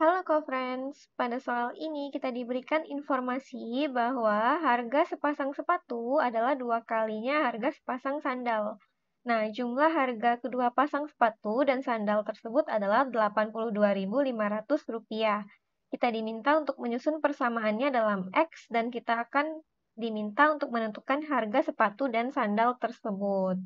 Halo co-friends, pada soal ini kita diberikan informasi bahwa harga sepasang sepatu adalah dua kalinya harga sepasang sandal. Nah, jumlah harga kedua pasang sepatu dan sandal tersebut adalah Rp82.500. Kita diminta untuk menyusun persamaannya dalam X dan kita akan diminta untuk menentukan harga sepatu dan sandal tersebut.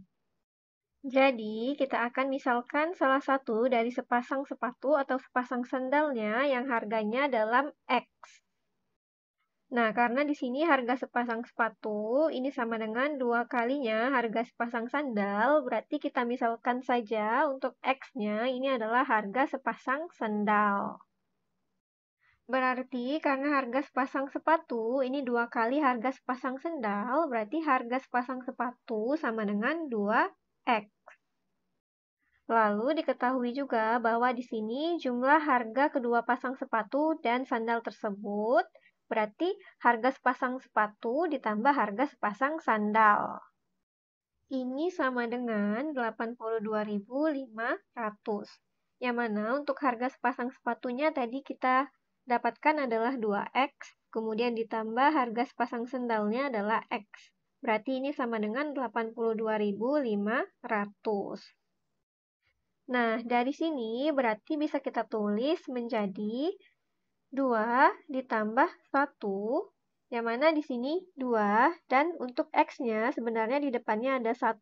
Jadi, kita akan misalkan salah satu dari sepasang sepatu atau sepasang sendalnya yang harganya dalam X. Nah, karena di sini harga sepasang sepatu ini sama dengan dua kalinya harga sepasang sandal, berarti kita misalkan saja untuk X-nya ini adalah harga sepasang sandal. Berarti karena harga sepasang sepatu ini dua kali harga sepasang sendal, berarti harga sepasang sepatu sama dengan dua. X. Lalu diketahui juga bahwa di sini jumlah harga kedua pasang sepatu dan sandal tersebut berarti harga sepasang sepatu ditambah harga sepasang sandal. Ini sama dengan 82.500. Yang mana untuk harga sepasang sepatunya tadi kita dapatkan adalah 2x, kemudian ditambah harga sepasang sandalnya adalah x. Berarti ini sama dengan 82.500. Nah, dari sini berarti bisa kita tulis menjadi 2 ditambah 1, yang mana di sini 2, dan untuk X-nya sebenarnya di depannya ada 1.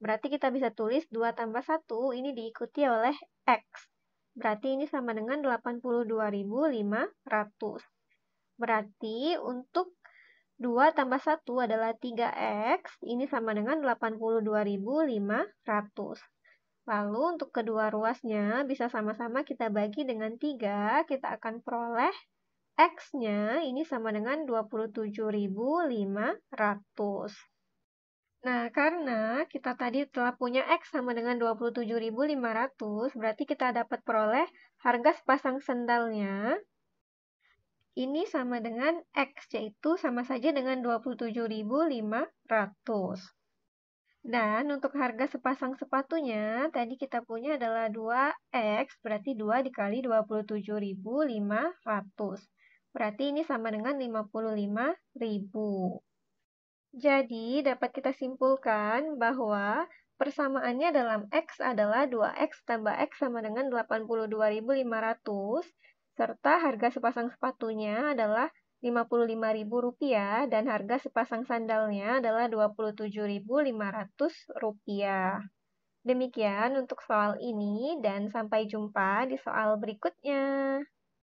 Berarti kita bisa tulis 2 tambah 1 ini diikuti oleh X. Berarti ini sama dengan 82.500. Berarti untuk 2 tambah 1 adalah 3X, ini sama dengan 82.500. Lalu untuk kedua ruasnya bisa sama-sama kita bagi dengan 3, kita akan peroleh X-nya ini sama dengan 27.500. Nah, karena kita tadi telah punya X sama dengan 27.500, berarti kita dapat peroleh harga sepasang sendalnya ini sama dengan X, yaitu sama saja dengan 27.500. Dan untuk harga sepasang sepatunya, tadi kita punya adalah 2X, berarti 2 dikali 27.500. Berarti ini sama dengan 55.000. Jadi, dapat kita simpulkan bahwa persamaannya dalam X adalah 2X tambah X sama dengan 82.500 serta harga sepasang sepatunya adalah Rp55.000 dan harga sepasang sandalnya adalah Rp27.500. Demikian untuk soal ini dan sampai jumpa di soal berikutnya.